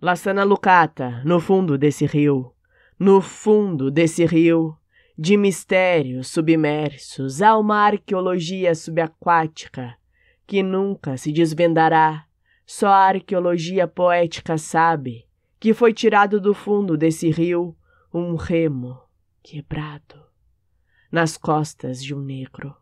Lassana Lucata, no fundo desse rio, no fundo desse rio, de mistérios submersos, há uma arqueologia subaquática que nunca se desvendará. Só a arqueologia poética sabe que foi tirado do fundo desse rio um remo quebrado nas costas de um negro.